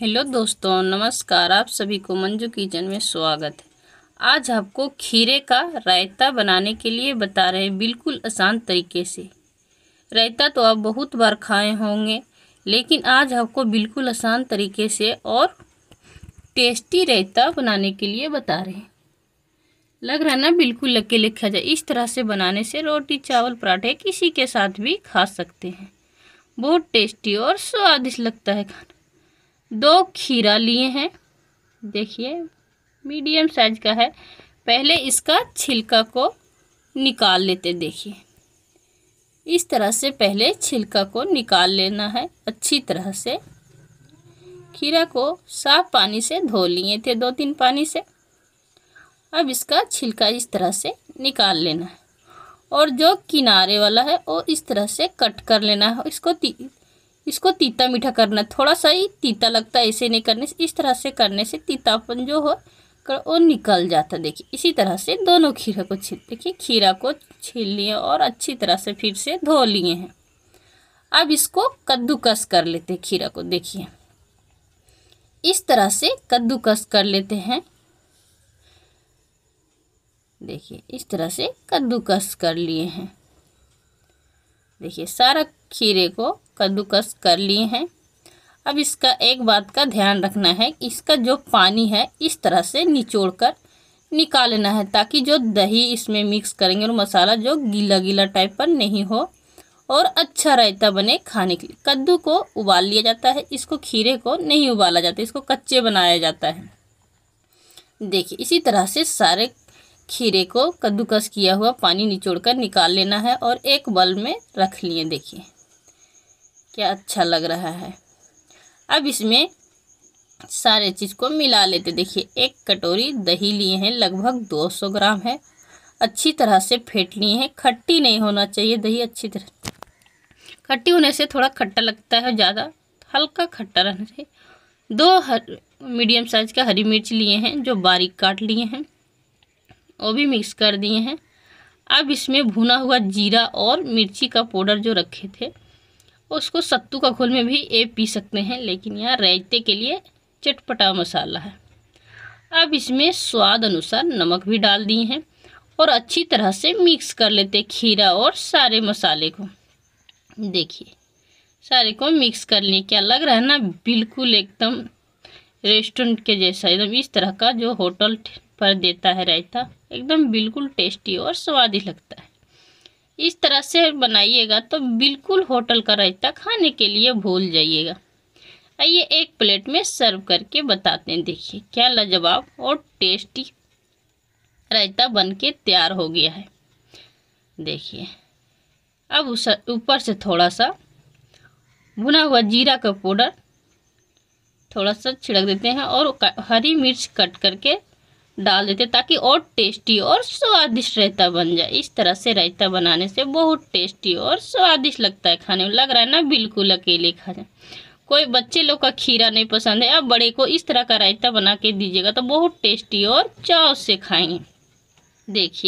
hello दोस्तों नमस्कार आप सभी को मंजू किचन में स्वागत है आज आपको खीरे का रायता बनाने के लिए बता रहे हैं बिल्कुल आसान तरीके से रायता तो आप बहुत बार खाए होंगे लेकिन आज आपको बिल्कुल आसान तरीके से और टेस्टी रायता बनाने के लिए बता रहे हैं लग रहा ना बिल्कुल लग के लिखा जाए इस तरह से बनाने से रोटी चावल पराठे किसी के साथ भी खा सकते हैं बहुत टेस्टी और स्वादिष्ट लगता है खाना दो खीरा लिए हैं देखिए मीडियम साइज का है पहले इसका छिलका को निकाल लेते देखिए इस तरह से पहले छिलका को निकाल लेना है अच्छी तरह से खीरा को साफ पानी से धो लिए थे दो तीन पानी से अब इसका छिलका इस तरह से निकाल लेना है और जो किनारे वाला है वो इस तरह से कट कर लेना है इसको इसको तीता मीठा करना थोड़ा सा ही तीता लगता है ऐसे नहीं करने से इस तरह से करने से तीतापन जो हो कर वो निकल जाता देखिए इसी तरह से दोनों खीरा को छील देखिए खीरा को छील लिए और अच्छी तरह से फिर से धो लिए हैं अब इसको कद्दूकस कर लेते हैं खीरा को देखिए इस तरह से कद्दूकस कर लेते हैं देखिए इस तरह से कद्दूकस कर लिए हैं देखिए सारा खीरे को कद्दूकस कर लिए हैं अब इसका एक बात का ध्यान रखना है इसका जो पानी है इस तरह से निचोड़ कर निकालना है ताकि जो दही इसमें मिक्स करेंगे और मसाला जो गीला गीला टाइप पर नहीं हो और अच्छा रायता बने खाने के लिए कद्दू को उबाल लिया जाता है इसको खीरे को नहीं उबाला जाता इसको कच्चे बनाया जाता है देखिए इसी तरह से सारे खीरे को कद्दूकस किया हुआ पानी निचोड़कर निकाल लेना है और एक बल में रख लिए देखिए क्या अच्छा लग रहा है अब इसमें सारे चीज़ को मिला लेते देखिए एक कटोरी दही लिए हैं लगभग 200 ग्राम है अच्छी तरह से फेंट लिए हैं खट्टी नहीं होना चाहिए दही अच्छी तरह खट्टी होने से थोड़ा खट्टा लगता है ज़्यादा हल्का खट्टा रहना चाहिए दो हर मीडियम साइज़ का हरी मिर्च लिए हैं जो बारीक काट लिए हैं वो भी मिक्स कर दिए हैं अब इसमें भुना हुआ जीरा और मिर्ची का पाउडर जो रखे थे उसको सत्तू का घोल में भी ये पी सकते हैं लेकिन यहाँ रायते के लिए चटपटा मसाला है अब इसमें स्वाद अनुसार नमक भी डाल दिए हैं और अच्छी तरह से मिक्स कर लेते खीरा और सारे मसाले को देखिए सारे को मिक्स कर लिए क्या लग रहा है ना बिल्कुल एकदम रेस्टोरेंट के जैसा एकदम इस तरह का जो होटल पर देता है रायता एकदम बिल्कुल टेस्टी और स्वादिष्ट लगता है इस तरह से बनाइएगा तो बिल्कुल होटल का रायता खाने के लिए भूल जाइएगा आइए एक प्लेट में सर्व करके बताते हैं देखिए क्या लाजवाब और टेस्टी रायता बन के तैयार हो गया है देखिए अब उस ऊपर से थोड़ा सा भुना हुआ जीरा का पाउडर थोड़ा सा छिड़क देते हैं और हरी मिर्च कट करके डाल देते ताकि और टेस्टी और स्वादिष्ट रायता बन जाए इस तरह से रायता बनाने से बहुत टेस्टी और स्वादिष्ट लगता है खाने में लग रहा है ना बिल्कुल अकेले खा जाए कोई बच्चे लोग का खीरा नहीं पसंद है आप बड़े को इस तरह का रायता बना के दीजिएगा तो बहुत टेस्टी और चाव से खाएंगे देखिए